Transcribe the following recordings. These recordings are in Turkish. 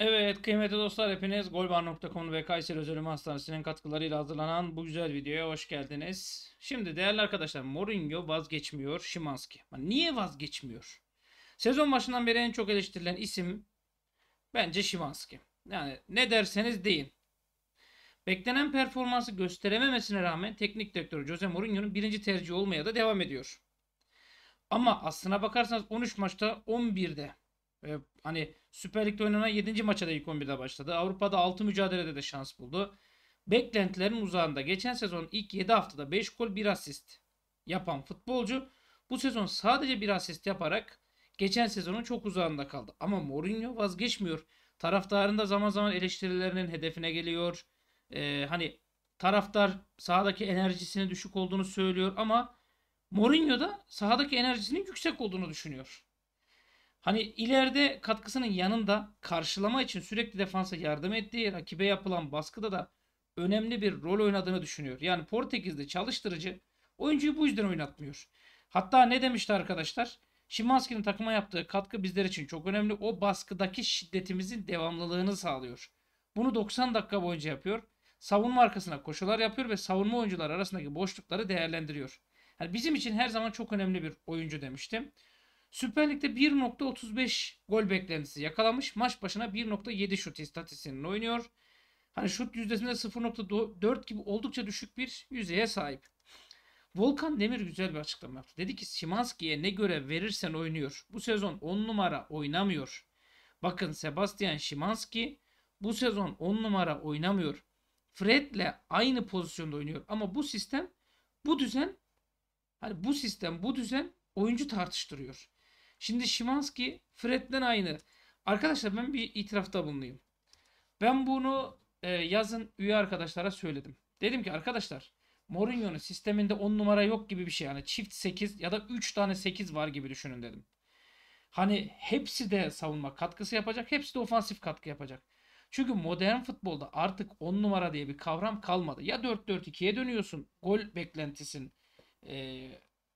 Evet kıymetli dostlar hepiniz golbar.com ve Kayseri Özel Hastanesi'nin katkılarıyla hazırlanan bu güzel videoya hoş geldiniz. Şimdi değerli arkadaşlar Mourinho vazgeçmiyor Şimanski. Niye vazgeçmiyor? Sezon başından beri en çok eleştirilen isim bence Şimanski. Yani ne derseniz deyin. Beklenen performansı gösterememesine rağmen teknik direktör Jose Mourinho'nun birinci tercih olmaya da devam ediyor. Ama aslına bakarsanız 13 maçta 11'de e, hani Süper Lig'de oynanan 7. maça da ilk 11'de başladı. Avrupa'da 6 mücadelede de şans buldu. Beklentilerin uzağında geçen sezon ilk 7 haftada 5 gol 1 asist yapan futbolcu bu sezon sadece bir asist yaparak geçen sezonun çok uzağında kaldı. Ama Mourinho vazgeçmiyor. Taraftarında zaman zaman eleştirilerinin hedefine geliyor. Ee, hani taraftar sahadaki enerjisinin düşük olduğunu söylüyor ama Mourinho da sahadaki enerjisinin yüksek olduğunu düşünüyor. Hani ileride katkısının yanında karşılama için sürekli defansa yardım ettiği rakibe yapılan baskıda da önemli bir rol oynadığını düşünüyor. Yani Portekiz'de çalıştırıcı oyuncuyu bu yüzden oynatmıyor. Hatta ne demişti arkadaşlar? Şimanski'nin takıma yaptığı katkı bizler için çok önemli. O baskıdaki şiddetimizin devamlılığını sağlıyor. Bunu 90 dakika boyunca yapıyor. Savunma arkasına koşular yapıyor ve savunma oyuncular arasındaki boşlukları değerlendiriyor. Yani bizim için her zaman çok önemli bir oyuncu demiştim. Süper Lig'de 1.35 gol beklentisi yakalamış. Maç başına 1.7 şut istatistiğinin oynuyor. Hani şut yüzdesinde 0.4 gibi oldukça düşük bir yüzeye sahip. Volkan Demir güzel bir açıklama yaptı. Dedi ki Şimanski'ye ne göre verirsen oynuyor. Bu sezon 10 numara oynamıyor. Bakın Sebastian Şimanski bu sezon 10 numara oynamıyor. Fred'le aynı pozisyonda oynuyor. Ama bu sistem, bu düzen, hani bu sistem, bu düzen oyuncu tartıştırıyor. Şimdi Şimanski Fred'den aynı. Arkadaşlar ben bir itirafta bulunayım. Ben bunu e, yazın üye arkadaşlara söyledim. Dedim ki arkadaşlar Mourinho'nun sisteminde 10 numara yok gibi bir şey. Yani çift 8 ya da 3 tane 8 var gibi düşünün dedim. Hani hepsi de savunma katkısı yapacak. Hepsi de ofansif katkı yapacak. Çünkü modern futbolda artık 10 numara diye bir kavram kalmadı. Ya 4-4-2'ye dönüyorsun. Gol beklentisin. E,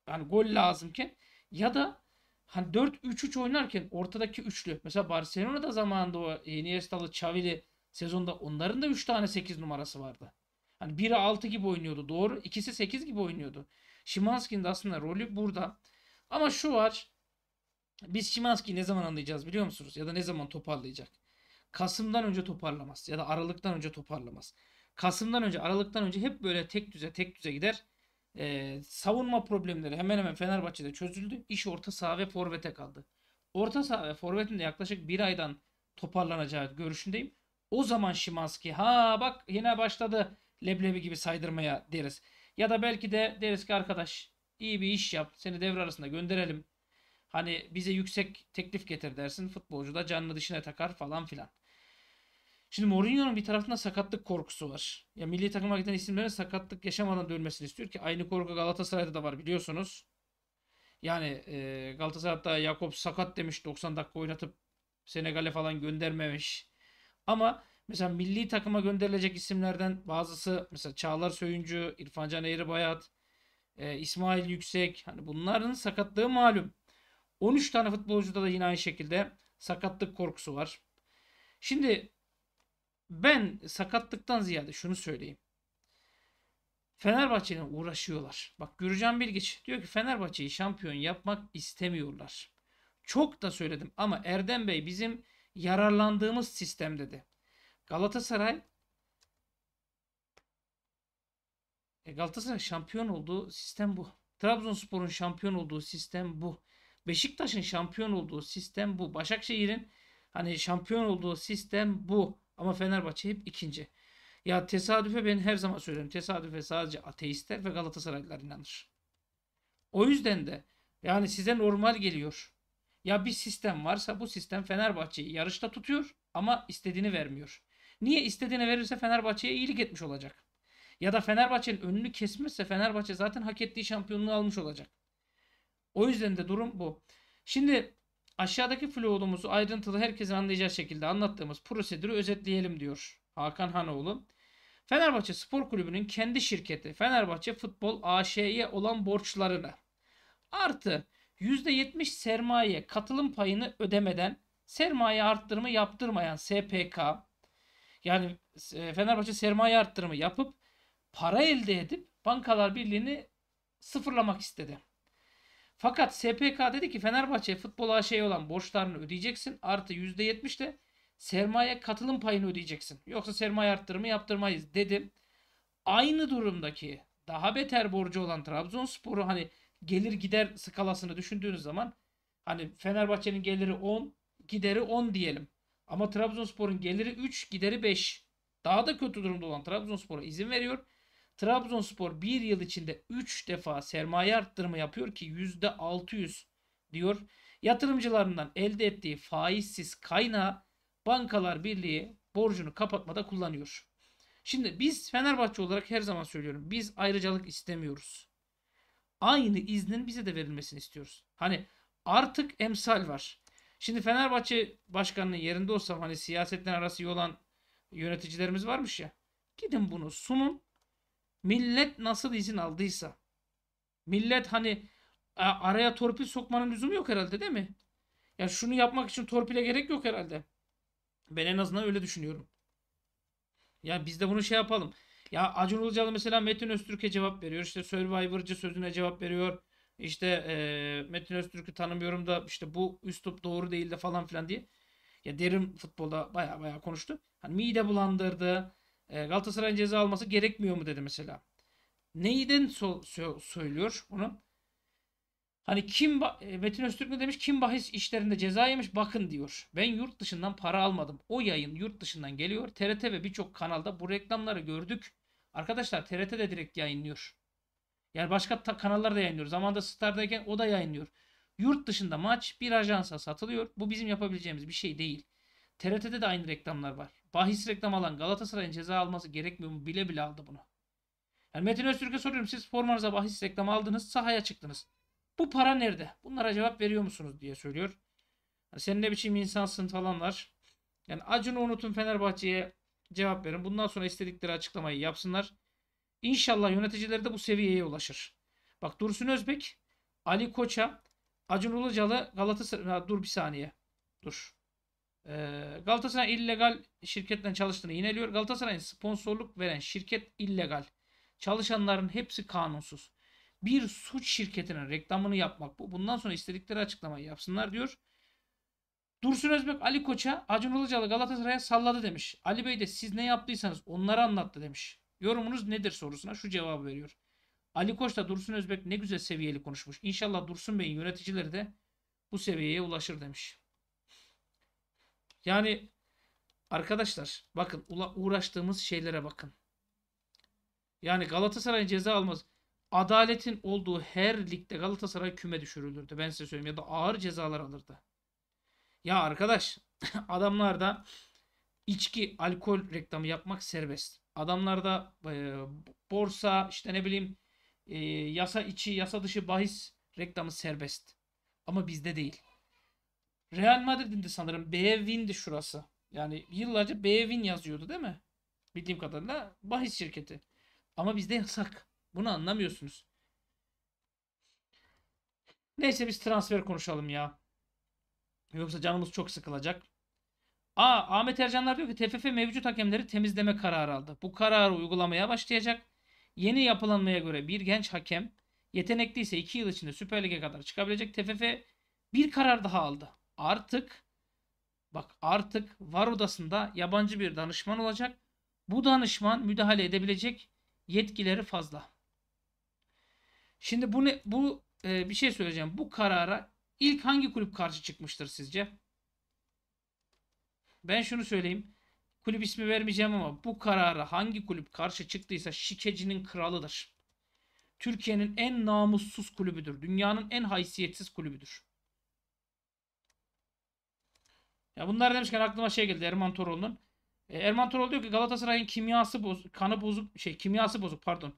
yani gol lazımken ya da hani 4-3-3 oynarken ortadaki üçlü mesela Barcelona'da zamanında o Iniesta'lı Xavi'li sezonda onların da 3 tane 8 numarası vardı. Hani biri 6 gibi oynuyordu doğru. ikisi 8 gibi oynuyordu. Şimanski'nin de aslında rolü burada. Ama şu var. Biz Şimanski'yi ne zaman anlayacağız biliyor musunuz? Ya da ne zaman toparlayacak? Kasım'dan önce toparlamaz. Ya da Aralık'tan önce toparlamaz. Kasım'dan önce, Aralık'tan önce hep böyle tek düze tek düze gider e, savunma problemleri hemen hemen Fenerbahçe'de çözüldü. İş orta saha ve forvete kaldı. Orta saha ve forvetin de yaklaşık bir aydan toparlanacağı görüşündeyim. O zaman Şimanski ha bak yine başladı leblebi gibi saydırmaya deriz. Ya da belki de deriz ki arkadaş iyi bir iş yap seni devre arasında gönderelim. Hani bize yüksek teklif getir dersin futbolcu da canını dışına takar falan filan. Şimdi Mourinho'nun bir taraftan sakatlık korkusu var. Ya milli takıma giden isimlerin sakatlık yaşamadan dönmesini istiyor ki aynı korku Galatasaray'da da var biliyorsunuz. Yani e, Galatasaray'da Jakobs sakat demiş 90 dakika oynatıp Senegal'e falan göndermemiş. Ama mesela milli takıma gönderilecek isimlerden bazısı mesela Çağlar Söyüncü, Can Eğribayat, e, İsmail Yüksek hani bunların sakatlığı malum. 13 tane futbolcuda da yine aynı şekilde sakatlık korkusu var. Şimdi ben sakatlıktan ziyade şunu söyleyeyim. Fenerbahçe'yle uğraşıyorlar. Bak Gürcan Bilgiç diyor ki Fenerbahçe'yi şampiyon yapmak istemiyorlar. Çok da söyledim ama Erdem Bey bizim yararlandığımız sistem dedi. Galatasaray e Galatasaray şampiyon olduğu sistem bu. Trabzonspor'un şampiyon olduğu sistem bu. Beşiktaş'ın şampiyon olduğu sistem bu. Başakşehir'in hani şampiyon olduğu sistem bu. Ama Fenerbahçe hep ikinci. Ya tesadüfe ben her zaman söylüyorum. Tesadüfe sadece ateistler ve Galatasaraylılar inanır. O yüzden de yani size normal geliyor. Ya bir sistem varsa bu sistem Fenerbahçe'yi yarışta tutuyor ama istediğini vermiyor. Niye istediğini verirse Fenerbahçe'ye iyilik etmiş olacak. Ya da Fenerbahçe'nin önünü kesmezse Fenerbahçe zaten hak ettiği şampiyonluğu almış olacak. O yüzden de durum bu. Şimdi Aşağıdaki flow'umuzu ayrıntılı herkesin anlayacağı şekilde anlattığımız prosedürü özetleyelim diyor Hakan Hanoğlu. Fenerbahçe Spor Kulübü'nün kendi şirketi Fenerbahçe Futbol AŞ'ye olan borçlarını artı %70 sermaye katılım payını ödemeden sermaye arttırımı yaptırmayan SPK yani e, Fenerbahçe sermaye arttırımı yapıp para elde edip Bankalar Birliği'ni sıfırlamak istedi. Fakat SPK dedi ki Fenerbahçe futbol AŞ'ye olan borçlarını ödeyeceksin. Artı %70 de sermaye katılım payını ödeyeceksin. Yoksa sermaye arttırımı yaptırmayız dedim. Aynı durumdaki daha beter borcu olan Trabzonspor'u hani gelir gider skalasını düşündüğünüz zaman hani Fenerbahçe'nin geliri 10, gideri 10 diyelim. Ama Trabzonspor'un geliri 3, gideri 5. Daha da kötü durumda olan Trabzonspor'a izin veriyor. Trabzonspor bir yıl içinde 3 defa sermaye arttırma yapıyor ki %600 diyor. Yatırımcılarından elde ettiği faizsiz kaynağı Bankalar Birliği borcunu kapatmada kullanıyor. Şimdi biz Fenerbahçe olarak her zaman söylüyorum. Biz ayrıcalık istemiyoruz. Aynı iznin bize de verilmesini istiyoruz. Hani artık emsal var. Şimdi Fenerbahçe başkanının yerinde olsam hani siyasetten arası iyi olan yöneticilerimiz varmış ya. Gidin bunu sunun. Millet nasıl izin aldıysa. Millet hani araya torpil sokmanın lüzumu yok herhalde değil mi? Yani şunu yapmak için torpile gerek yok herhalde. Ben en azından öyle düşünüyorum. Ya biz de bunu şey yapalım. Ya Acun Ilıcalı mesela Metin Öztürk'e cevap veriyor. İşte Survivor'cı sözüne cevap veriyor. İşte e, Metin Öztürk'ü tanımıyorum da işte bu üslup doğru değil de falan filan diye. Ya derin futbolda baya baya konuştu. Hani mide bulandırdı. E, Galatasaray'ın ceza alması gerekmiyor mu dedi mesela. Neyden so- so- söylüyor bunu? Hani kim e, Metin Öztürk ne demiş? Kim bahis işlerinde ceza yemiş? Bakın diyor. Ben yurt dışından para almadım. O yayın yurt dışından geliyor. TRT ve birçok kanalda bu reklamları gördük. Arkadaşlar TRT de direkt yayınlıyor. Yani başka kanallarda yayınlıyor. Zamanında Star'dayken o da yayınlıyor. Yurt dışında maç bir ajansa satılıyor. Bu bizim yapabileceğimiz bir şey değil. TRT'de de aynı reklamlar var. Bahis reklam alan Galatasaray'ın ceza alması gerekmiyor mu bile bile aldı bunu. Yani Metin Öztürk'e soruyorum siz formanıza bahis reklam aldınız sahaya çıktınız. Bu para nerede? Bunlara cevap veriyor musunuz diye söylüyor. Yani sen ne biçim insansın falanlar. Yani acını unutun Fenerbahçe'ye cevap verin. Bundan sonra istedikleri açıklamayı yapsınlar. İnşallah yöneticileri de bu seviyeye ulaşır. Bak Dursun Özbek, Ali Koç'a, Acun Ilıcalı, Galatasaray... Ha, dur bir saniye. Dur. Ee, Galatasaray illegal şirketten çalıştığını ineliyor. Galatasaray'ın sponsorluk veren şirket illegal. Çalışanların hepsi kanunsuz. Bir suç şirketinin reklamını yapmak bu. Bundan sonra istedikleri açıklamayı yapsınlar diyor. Dursun Özbek Ali Koç'a Acun Ilıcalı Galatasaray'a salladı demiş. Ali Bey de siz ne yaptıysanız onlara anlattı demiş. Yorumunuz nedir sorusuna şu cevabı veriyor. Ali Koç da Dursun Özbek ne güzel seviyeli konuşmuş. İnşallah Dursun Bey'in yöneticileri de bu seviyeye ulaşır demiş. Yani arkadaşlar bakın uğraştığımız şeylere bakın. Yani Galatasaray ceza almaz. Adaletin olduğu her ligde Galatasaray küme düşürülürdü. Ben size söyleyeyim ya da ağır cezalar alırdı. Ya arkadaş adamlarda içki, alkol reklamı yapmak serbest. Adamlarda e, borsa işte ne bileyim e, yasa içi, yasa dışı bahis reklamı serbest. Ama bizde değil. Real Madrid'in de sanırım Bevin'di şurası. Yani yıllarca Bevin yazıyordu değil mi? Bildiğim kadarıyla bahis şirketi. Ama bizde yasak. Bunu anlamıyorsunuz. Neyse biz transfer konuşalım ya. Yoksa canımız çok sıkılacak. Aa Ahmet Ercanlar diyor ki TFF mevcut hakemleri temizleme kararı aldı. Bu kararı uygulamaya başlayacak. Yeni yapılanmaya göre bir genç hakem yetenekliyse 2 yıl içinde Süper Lig'e kadar çıkabilecek. TFF bir karar daha aldı artık bak artık var odasında yabancı bir danışman olacak. Bu danışman müdahale edebilecek yetkileri fazla. Şimdi bunu bu e, bir şey söyleyeceğim. Bu karara ilk hangi kulüp karşı çıkmıştır sizce? Ben şunu söyleyeyim. Kulüp ismi vermeyeceğim ama bu karara hangi kulüp karşı çıktıysa şikecinin kralıdır. Türkiye'nin en namussuz kulübüdür. Dünyanın en haysiyetsiz kulübüdür. Ya bunlar demişken aklıma şey geldi Erman Toroğlu'nun. E, Erman Toroğlu diyor ki Galatasaray'ın kimyası bozuk, kanı bozuk, şey kimyası bozuk pardon.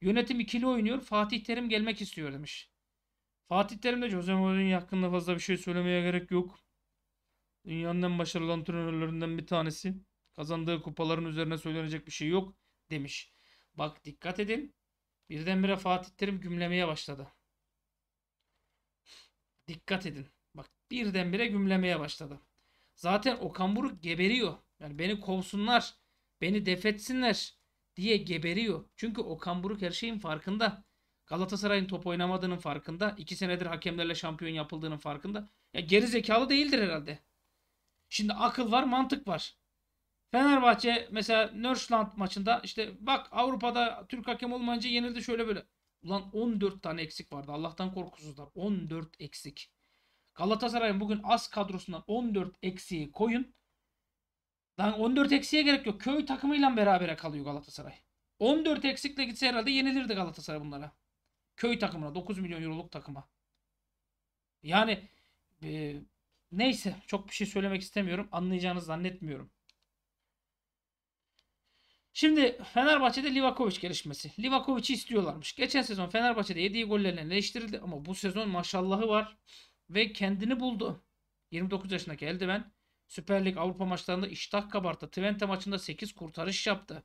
Yönetim ikili oynuyor. Fatih Terim gelmek istiyor demiş. Fatih Terim de Jose Mourinho hakkında fazla bir şey söylemeye gerek yok. Dünyanın en başarılı antrenörlerinden bir tanesi. Kazandığı kupaların üzerine söylenecek bir şey yok demiş. Bak dikkat edin. Birdenbire Fatih Terim gümlemeye başladı. Dikkat edin. Bak birdenbire gümlemeye başladı. Zaten Okan Buruk geberiyor. Yani beni kovsunlar, beni defetsinler diye geberiyor. Çünkü Okan Buruk her şeyin farkında. Galatasaray'ın top oynamadığının farkında. iki senedir hakemlerle şampiyon yapıldığının farkında. Ya geri zekalı değildir herhalde. Şimdi akıl var, mantık var. Fenerbahçe mesela Nörsland maçında işte bak Avrupa'da Türk hakem olmayınca yenildi şöyle böyle. Ulan 14 tane eksik vardı. Allah'tan korkusuzlar. 14 eksik. Galatasaray'ın bugün az kadrosundan 14 eksiği koyun. Lan 14 eksiğe gerek yok. Köy takımıyla berabere kalıyor Galatasaray. 14 eksikle gitse herhalde yenilirdi Galatasaray bunlara. Köy takımına 9 milyon euroluk takıma. Yani e, neyse çok bir şey söylemek istemiyorum. Anlayacağınızı zannetmiyorum. Şimdi Fenerbahçe'de Livakovic gelişmesi. Livakovic'i istiyorlarmış. Geçen sezon Fenerbahçe'de yediği gollerle eleştirildi ama bu sezon maşallahı var ve kendini buldu. 29 yaşındaki eldiven Süper Lig Avrupa maçlarında iştah kabarttı. Twente maçında 8 kurtarış yaptı.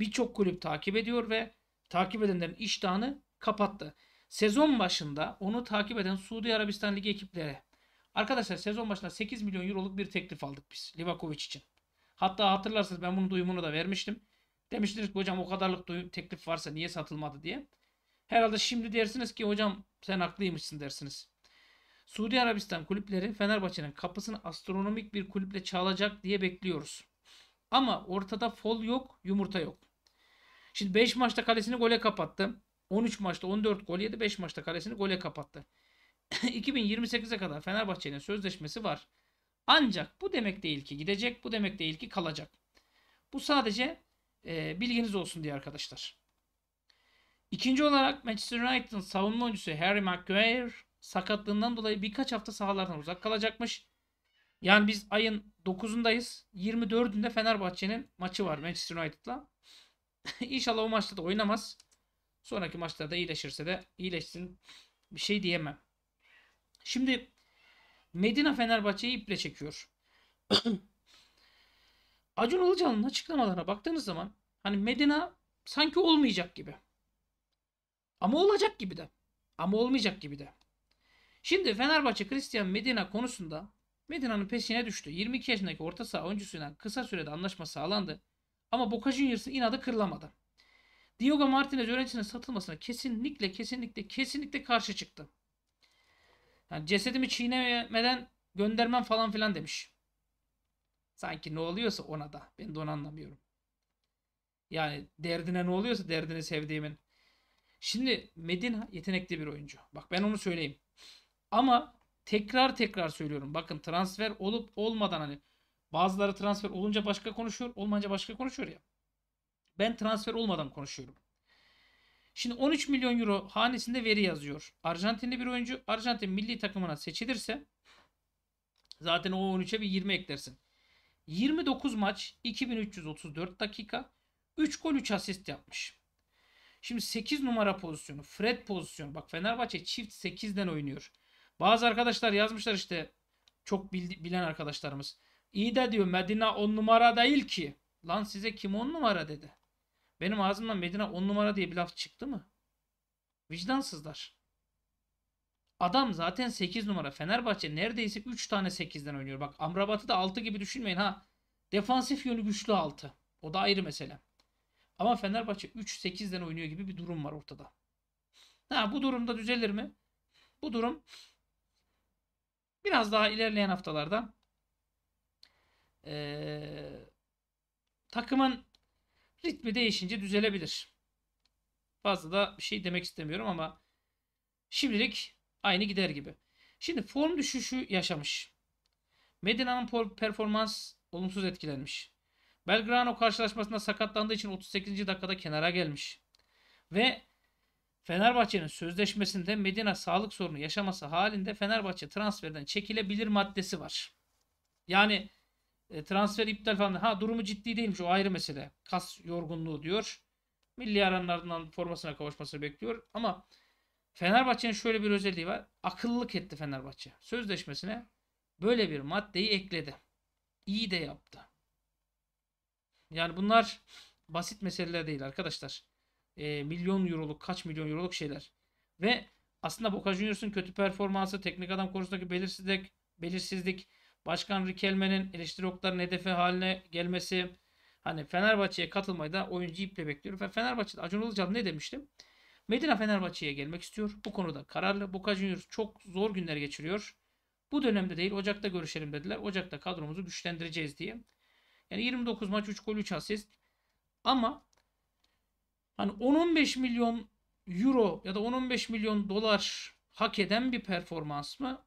Birçok kulüp takip ediyor ve takip edenlerin iştahını kapattı. Sezon başında onu takip eden Suudi Arabistan Ligi ekipleri. Arkadaşlar sezon başında 8 milyon euroluk bir teklif aldık biz Livakovic için. Hatta hatırlarsınız ben bunun duyumunu da vermiştim. Demiştiniz ki hocam o kadarlık teklif varsa niye satılmadı diye. Herhalde şimdi dersiniz ki hocam sen haklıymışsın dersiniz. Suudi Arabistan kulüpleri Fenerbahçe'nin kapısını astronomik bir kulüple çalacak diye bekliyoruz. Ama ortada fol yok, yumurta yok. Şimdi 5 maçta kalesini gole kapattı. 13 maçta 14 gol yedi, 5 maçta kalesini gole kapattı. 2028'e kadar Fenerbahçe'nin sözleşmesi var. Ancak bu demek değil ki gidecek, bu demek değil ki kalacak. Bu sadece e, bilginiz olsun diye arkadaşlar. İkinci olarak Manchester United'ın savunma oyuncusu Harry Maguire sakatlığından dolayı birkaç hafta sahalardan uzak kalacakmış. Yani biz ayın 9'undayız. 24'ünde Fenerbahçe'nin maçı var Manchester United'la. İnşallah o maçta da oynamaz. Sonraki maçlarda iyileşirse de iyileşsin. Bir şey diyemem. Şimdi Medina Fenerbahçe'yi iple çekiyor. Acun Ilıcalı'nın açıklamalarına baktığınız zaman hani Medina sanki olmayacak gibi. Ama olacak gibi de. Ama olmayacak gibi de. Şimdi Fenerbahçe Christian Medina konusunda Medina'nın peşine düştü. 22 yaşındaki orta saha oyuncusuyla kısa sürede anlaşma sağlandı. Ama Boca Juniors'ın inadı kırılamadı. Diogo Martinez öğrencisinin satılmasına kesinlikle kesinlikle kesinlikle karşı çıktı. Yani cesedimi çiğnemeden göndermem falan filan demiş. Sanki ne oluyorsa ona da. Ben de onu anlamıyorum. Yani derdine ne oluyorsa derdini sevdiğimin. Şimdi Medina yetenekli bir oyuncu. Bak ben onu söyleyeyim. Ama tekrar tekrar söylüyorum. Bakın transfer olup olmadan hani bazıları transfer olunca başka konuşuyor, olmayınca başka konuşuyor ya. Ben transfer olmadan konuşuyorum. Şimdi 13 milyon euro hanesinde veri yazıyor. Arjantinli bir oyuncu Arjantin milli takımına seçilirse zaten o 13'e bir 20 eklersin. 29 maç 2334 dakika 3 gol 3 asist yapmış. Şimdi 8 numara pozisyonu, Fred pozisyonu. Bak Fenerbahçe çift 8'den oynuyor. Bazı arkadaşlar yazmışlar işte çok bilen arkadaşlarımız. İyi de diyor Medine on numara değil ki. Lan size kim on numara dedi. Benim ağzımdan Medine on numara diye bir laf çıktı mı? Vicdansızlar. Adam zaten 8 numara. Fenerbahçe neredeyse 3 tane 8'den oynuyor. Bak Amrabat'ı da 6 gibi düşünmeyin ha. Defansif yönü güçlü 6. O da ayrı mesele. Ama Fenerbahçe 3-8'den oynuyor gibi bir durum var ortada. Ha bu durumda düzelir mi? Bu durum Biraz daha ilerleyen haftalarda e, takımın ritmi değişince düzelebilir. Fazla da bir şey demek istemiyorum ama şimdilik aynı gider gibi. Şimdi form düşüşü yaşamış. Medina'nın performans olumsuz etkilenmiş. Belgrano karşılaşmasında sakatlandığı için 38. dakikada kenara gelmiş. Ve Fenerbahçe'nin sözleşmesinde Medina sağlık sorunu yaşaması halinde Fenerbahçe transferden çekilebilir maddesi var. Yani e, transfer iptal falan. Ha durumu ciddi değilmiş o ayrı mesele. Kas yorgunluğu diyor. Milli aranlarından formasına kavuşması bekliyor. Ama Fenerbahçe'nin şöyle bir özelliği var. Akıllılık etti Fenerbahçe. Sözleşmesine böyle bir maddeyi ekledi. İyi de yaptı. Yani bunlar basit meseleler değil arkadaşlar e, milyon euroluk kaç milyon euroluk şeyler. Ve aslında Boca Juniors'un kötü performansı, teknik adam konusundaki belirsizlik, belirsizlik Başkan Rikelme'nin eleştiri oklarının hedefi haline gelmesi. Hani Fenerbahçe'ye katılmayı da oyuncu iple bekliyorum. Ve Fenerbahçe'de Acun Ilıcalı ne demiştim? Medina Fenerbahçe'ye gelmek istiyor. Bu konuda kararlı. Boca Juniors çok zor günler geçiriyor. Bu dönemde değil Ocak'ta görüşelim dediler. Ocak'ta kadromuzu güçlendireceğiz diye. Yani 29 maç 3 gol 3 asist. Ama Hani 10-15 milyon euro ya da 10-15 milyon dolar hak eden bir performans mı?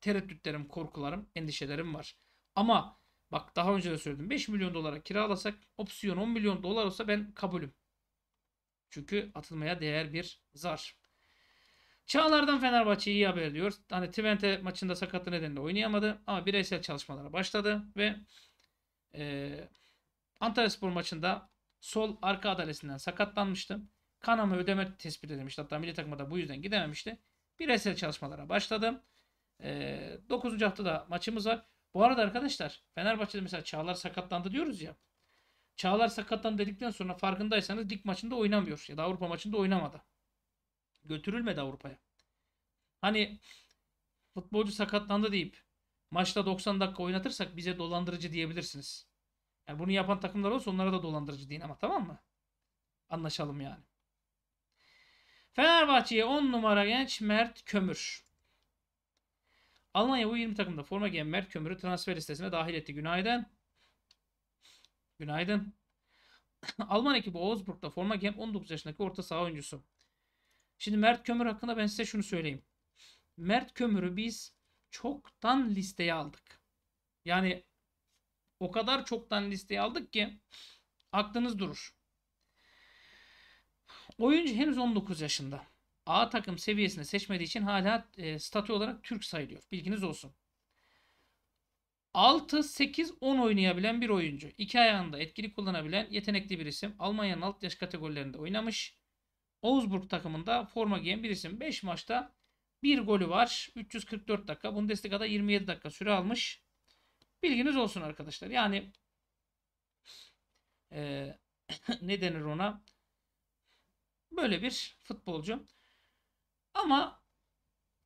Tereddütlerim, korkularım, endişelerim var. Ama bak daha önce de söyledim. 5 milyon dolara kiralasak opsiyon 10 milyon dolar olsa ben kabulüm. Çünkü atılmaya değer bir zar. Çağlar'dan Fenerbahçe iyi haber ediyor. Hani Twente maçında sakatlığı nedeniyle oynayamadı ama bireysel çalışmalara başladı ve e, Antalya Spor maçında sol arka adalesinden sakatlanmıştı. Kanama ödeme tespit edilmişti. Hatta milli takıma da bu yüzden gidememişti. Bireysel çalışmalara başladım. 9 ee, 9. haftada maçımız var. Bu arada arkadaşlar Fenerbahçe'de mesela Çağlar sakatlandı diyoruz ya. Çağlar sakatlandı dedikten sonra farkındaysanız lig maçında oynamıyor. Ya da Avrupa maçında oynamadı. Götürülmedi Avrupa'ya. Hani futbolcu sakatlandı deyip maçta 90 dakika oynatırsak bize dolandırıcı diyebilirsiniz. Yani bunu yapan takımlar olsa onlara da dolandırıcı değil ama tamam mı? Anlaşalım yani. Fenerbahçe'ye 10 numara genç Mert Kömür. Almanya bu 20 takımda forma giyen Mert Kömür'ü transfer listesine dahil etti. Günaydın. Günaydın. Alman ekibi Augsburg'da forma giyen 19 yaşındaki orta saha oyuncusu. Şimdi Mert Kömür hakkında ben size şunu söyleyeyim. Mert Kömür'ü biz çoktan listeye aldık. Yani o kadar çoktan listeye aldık ki aklınız durur. Oyuncu henüz 19 yaşında. A takım seviyesine seçmediği için hala e, statü olarak Türk sayılıyor. Bilginiz olsun. 6, 8, 10 oynayabilen bir oyuncu. İki ayağında etkili kullanabilen yetenekli bir isim. Almanya'nın alt yaş kategorilerinde oynamış. Augsburg takımında forma giyen bir isim. 5 maçta bir golü var. 344 dakika. Bundesliga'da 27 dakika süre almış. Bilginiz olsun arkadaşlar. Yani e, ne denir ona? Böyle bir futbolcu. Ama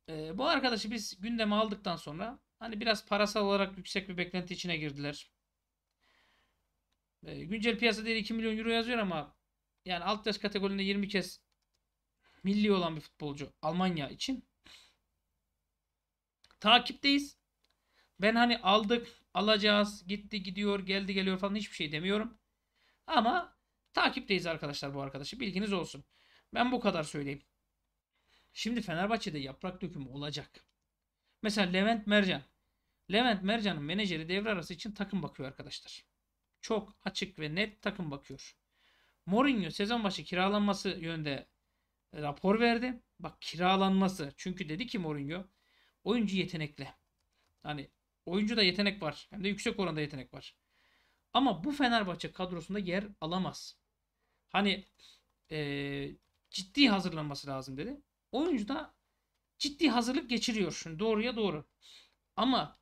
e, bu arkadaşı biz gündeme aldıktan sonra hani biraz parasal olarak yüksek bir beklenti içine girdiler. E, güncel piyasa değeri 2 milyon euro yazıyor ama yani alt yaş kategorinde 20 kez milli olan bir futbolcu Almanya için. Takipteyiz. Ben hani aldık alacağız. Gitti gidiyor geldi geliyor falan hiçbir şey demiyorum. Ama takipteyiz arkadaşlar bu arkadaşı bilginiz olsun. Ben bu kadar söyleyeyim. Şimdi Fenerbahçe'de yaprak dökümü olacak. Mesela Levent Mercan. Levent Mercan'ın menajeri devre arası için takım bakıyor arkadaşlar. Çok açık ve net takım bakıyor. Mourinho sezon başı kiralanması yönde rapor verdi. Bak kiralanması. Çünkü dedi ki Mourinho oyuncu yetenekli. Hani Oyuncu da yetenek var. Hem de yüksek oranda yetenek var. Ama bu Fenerbahçe kadrosunda yer alamaz. Hani e, ciddi hazırlanması lazım dedi. Oyuncu da ciddi hazırlık geçiriyor. Şimdi doğruya doğru. Ama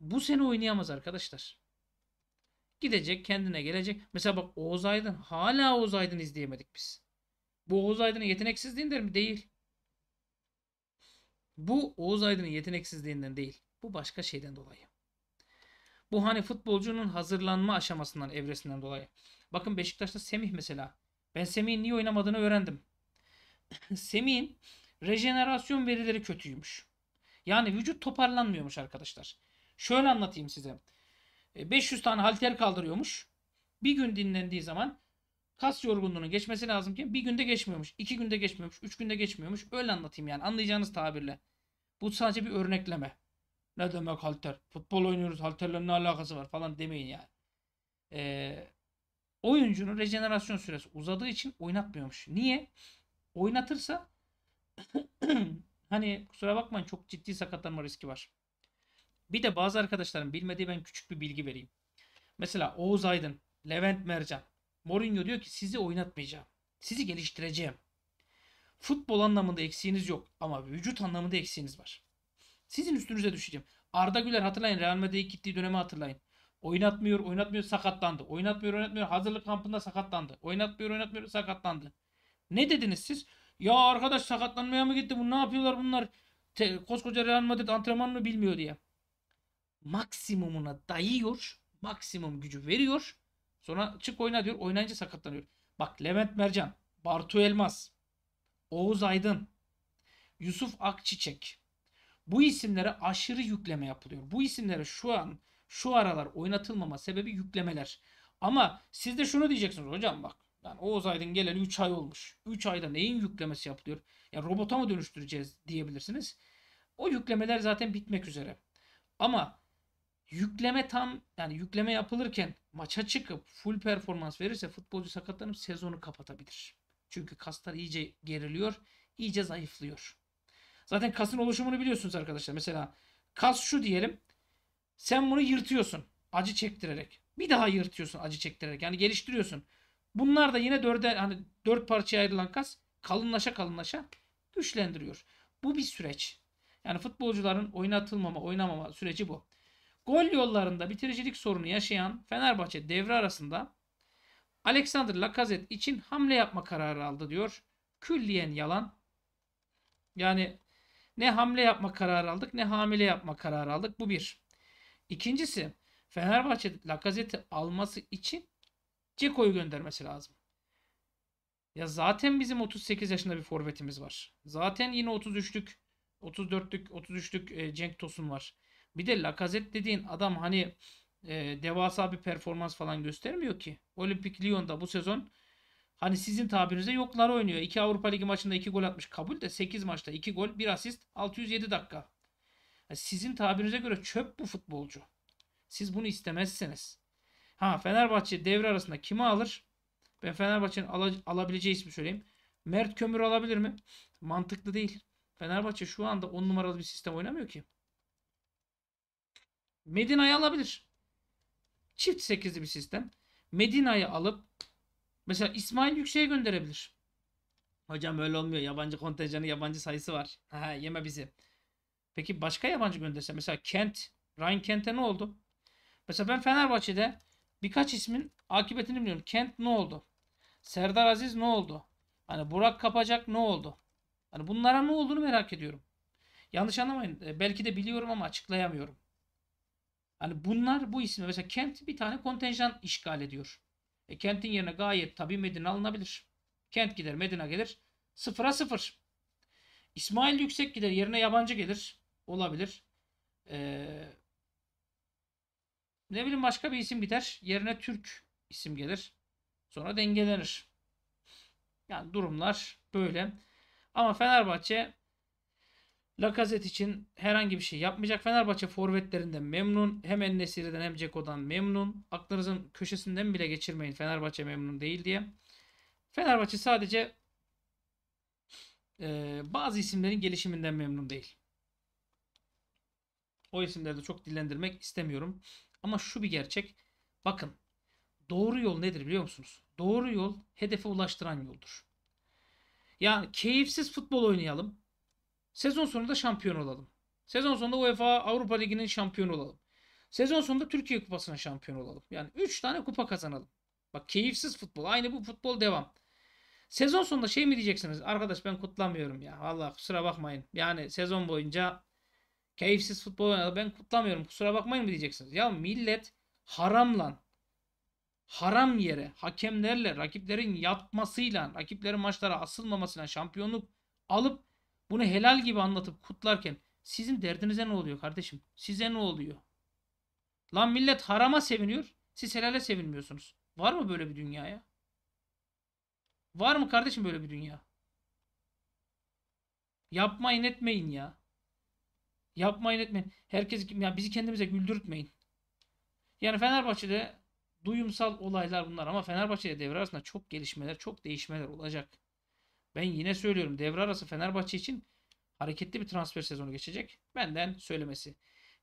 bu sene oynayamaz arkadaşlar. Gidecek kendine gelecek. Mesela bak Oğuz Aydın. Hala Oğuz Aydın izleyemedik biz. Bu Oğuz Aydın'ın yeteneksizliğinden mi? Değil. Bu Oğuz Aydın'ın yeteneksizliğinden değil. Bu başka şeyden dolayı. Bu hani futbolcunun hazırlanma aşamasından, evresinden dolayı. Bakın Beşiktaş'ta Semih mesela. Ben Semih'in niye oynamadığını öğrendim. Semih'in rejenerasyon verileri kötüymüş. Yani vücut toparlanmıyormuş arkadaşlar. Şöyle anlatayım size. 500 e, tane halter kaldırıyormuş. Bir gün dinlendiği zaman kas yorgunluğunun geçmesi lazımken bir günde geçmiyormuş. iki günde geçmiyormuş. Üç günde geçmiyormuş. Öyle anlatayım yani anlayacağınız tabirle. Bu sadece bir örnekleme. Ne demek halter? Futbol oynuyoruz halterle ne alakası var falan demeyin yani. Ee, oyuncunun rejenerasyon süresi uzadığı için oynatmıyormuş. Niye? Oynatırsa hani kusura bakmayın çok ciddi sakatlanma riski var. Bir de bazı arkadaşların bilmediği ben küçük bir bilgi vereyim. Mesela Oğuz Aydın, Levent Mercan, Mourinho diyor ki sizi oynatmayacağım. Sizi geliştireceğim. Futbol anlamında eksiğiniz yok ama vücut anlamında eksiğiniz var. Sizin üstünüze düşeceğim. Arda Güler hatırlayın. Real Madrid'e gittiği dönemi hatırlayın. Oynatmıyor, oynatmıyor, sakatlandı. Oynatmıyor, oynatmıyor, hazırlık kampında sakatlandı. Oynatmıyor, oynatmıyor, sakatlandı. Ne dediniz siz? Ya arkadaş sakatlanmaya mı gitti? Bu ne yapıyorlar bunlar? Te, koskoca Real Madrid antrenman mı bilmiyor diye. Maksimumuna dayıyor. Maksimum gücü veriyor. Sonra çık oyna diyor. Oynayınca sakatlanıyor. Bak Levent Mercan, Bartu Elmas, Oğuz Aydın, Yusuf Akçiçek, bu isimlere aşırı yükleme yapılıyor. Bu isimlere şu an şu aralar oynatılmama sebebi yüklemeler. Ama siz de şunu diyeceksiniz hocam bak. Yani Oğuz Aydın geleli 3 ay olmuş. 3 ayda neyin yüklemesi yapılıyor? Ya yani robota mı dönüştüreceğiz diyebilirsiniz. O yüklemeler zaten bitmek üzere. Ama yükleme tam yani yükleme yapılırken maça çıkıp full performans verirse futbolcu sakatlanıp sezonu kapatabilir. Çünkü kaslar iyice geriliyor, iyice zayıflıyor. Zaten kasın oluşumunu biliyorsunuz arkadaşlar. Mesela kas şu diyelim. Sen bunu yırtıyorsun. Acı çektirerek. Bir daha yırtıyorsun acı çektirerek. Yani geliştiriyorsun. Bunlar da yine dörde hani dört parçaya ayrılan kas kalınlaşa kalınlaşa güçlendiriyor. Bu bir süreç. Yani futbolcuların oynatılmama, oynamama süreci bu. Gol yollarında bitiricilik sorunu yaşayan Fenerbahçe devre arasında Alexander Lacazette için hamle yapma kararı aldı diyor. Külliyen yalan. Yani ne hamle yapma kararı aldık ne hamile yapma kararı aldık. Bu bir. İkincisi Fenerbahçe Lacazette alması için Ceko'yu göndermesi lazım. Ya zaten bizim 38 yaşında bir forvetimiz var. Zaten yine 33'lük, 34'lük, 33'lük Cenk Tosun var. Bir de Lacazette dediğin adam hani e, devasa bir performans falan göstermiyor ki. Olimpik Lyon'da bu sezon Hani sizin tabirinize yoklar oynuyor. 2 Avrupa Ligi maçında 2 gol atmış kabul de 8 maçta 2 gol 1 asist 607 dakika. Yani sizin tabirinize göre çöp bu futbolcu. Siz bunu istemezseniz. Ha Fenerbahçe devre arasında kimi alır? Ben Fenerbahçe'nin ala, alabileceği ismi söyleyeyim. Mert Kömür alabilir mi? Mantıklı değil. Fenerbahçe şu anda 10 numaralı bir sistem oynamıyor ki. Medina'yı alabilir. Çift 8'li bir sistem. Medina'yı alıp Mesela İsmail Yüksek'e gönderebilir. Hocam öyle olmuyor. Yabancı kontenjanı, yabancı sayısı var. Ha, yeme bizi. Peki başka yabancı gönderse mesela Kent, Ryan Kent'e ne oldu? Mesela ben Fenerbahçe'de birkaç ismin akıbetini biliyorum. Kent ne oldu? Serdar Aziz ne oldu? Hani Burak Kapacak ne oldu? Hani bunlara ne olduğunu merak ediyorum. Yanlış anlamayın. E, belki de biliyorum ama açıklayamıyorum. Hani bunlar bu isim. mesela Kent bir tane kontenjan işgal ediyor. E, kentin yerine gayet tabi Medine alınabilir. Kent gider Medine gelir. Sıfıra sıfır. İsmail yüksek gider yerine yabancı gelir. Olabilir. Ee, ne bileyim başka bir isim gider. Yerine Türk isim gelir. Sonra dengelenir. Yani durumlar böyle. Ama Fenerbahçe Lacazette için herhangi bir şey yapmayacak. Fenerbahçe forvetlerinden memnun. Hem Ennesiri'den hem Ceko'dan memnun. Aklınızın köşesinden bile geçirmeyin Fenerbahçe memnun değil diye. Fenerbahçe sadece e, bazı isimlerin gelişiminden memnun değil. O isimleri de çok dillendirmek istemiyorum. Ama şu bir gerçek. Bakın doğru yol nedir biliyor musunuz? Doğru yol hedefe ulaştıran yoldur. Yani keyifsiz futbol oynayalım. Sezon sonunda şampiyon olalım. Sezon sonunda UEFA Avrupa Ligi'nin şampiyonu olalım. Sezon sonunda Türkiye Kupası'na şampiyon olalım. Yani 3 tane kupa kazanalım. Bak keyifsiz futbol. Aynı bu futbol devam. Sezon sonunda şey mi diyeceksiniz? Arkadaş ben kutlamıyorum ya. Valla kusura bakmayın. Yani sezon boyunca keyifsiz futbol oynadı. Ben kutlamıyorum. Kusura bakmayın mı diyeceksiniz? Ya millet haramla haram yere hakemlerle rakiplerin yatmasıyla rakiplerin maçlara asılmamasıyla şampiyonluk alıp bunu helal gibi anlatıp kutlarken sizin derdinize ne oluyor kardeşim? Size ne oluyor? Lan millet harama seviniyor. Siz helale sevinmiyorsunuz. Var mı böyle bir dünya ya? Var mı kardeşim böyle bir dünya? Yapmayın etmeyin ya. Yapmayın etmeyin. Herkes ya bizi kendimize güldürtmeyin. Yani Fenerbahçe'de duyumsal olaylar bunlar ama Fenerbahçe'de devre arasında çok gelişmeler, çok değişmeler olacak. Ben yine söylüyorum devre arası Fenerbahçe için hareketli bir transfer sezonu geçecek. Benden söylemesi.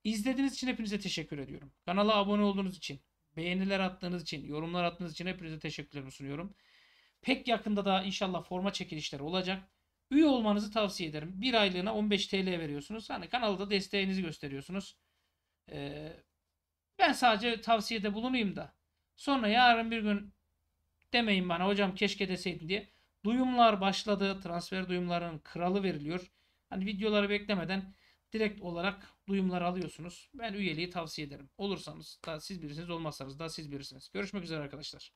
İzlediğiniz için hepinize teşekkür ediyorum. Kanala abone olduğunuz için, beğeniler attığınız için, yorumlar attığınız için hepinize teşekkürlerimi sunuyorum. Pek yakında da inşallah forma çekilişleri olacak. Üye olmanızı tavsiye ederim. Bir aylığına 15 TL veriyorsunuz. Hani kanalda desteğinizi gösteriyorsunuz. Ee, ben sadece tavsiyede bulunayım da. Sonra yarın bir gün demeyin bana hocam keşke deseydin diye. Duyumlar başladı. Transfer duyumlarının kralı veriliyor. Hani videoları beklemeden direkt olarak duyumları alıyorsunuz. Ben üyeliği tavsiye ederim. Olursanız da siz birisiniz olmazsanız da siz birisiniz. Görüşmek üzere arkadaşlar.